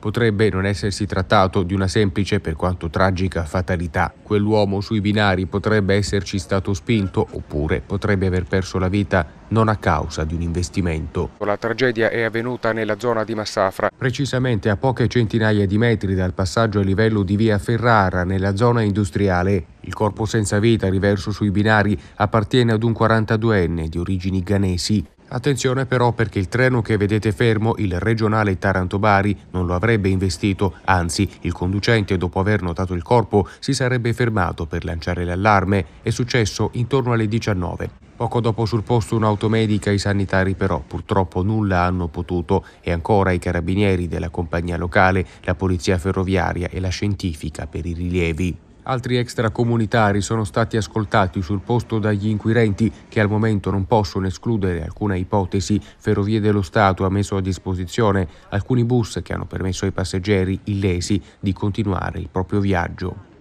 Potrebbe non essersi trattato di una semplice, per quanto tragica, fatalità. Quell'uomo sui binari potrebbe esserci stato spinto oppure potrebbe aver perso la vita non a causa di un investimento. La tragedia è avvenuta nella zona di Massafra. Precisamente a poche centinaia di metri dal passaggio a livello di via Ferrara, nella zona industriale. Il corpo senza vita riverso sui binari appartiene ad un 42enne di origini ghanesi. Attenzione però perché il treno che vedete fermo, il regionale Taranto-Bari, non lo avrebbe investito, anzi il conducente dopo aver notato il corpo si sarebbe fermato per lanciare l'allarme, è successo intorno alle 19. Poco dopo sul posto un'automedica i sanitari però purtroppo nulla hanno potuto e ancora i carabinieri della compagnia locale, la polizia ferroviaria e la scientifica per i rilievi. Altri extracomunitari sono stati ascoltati sul posto dagli inquirenti che al momento non possono escludere alcuna ipotesi. Ferrovie dello Stato ha messo a disposizione alcuni bus che hanno permesso ai passeggeri illesi di continuare il proprio viaggio.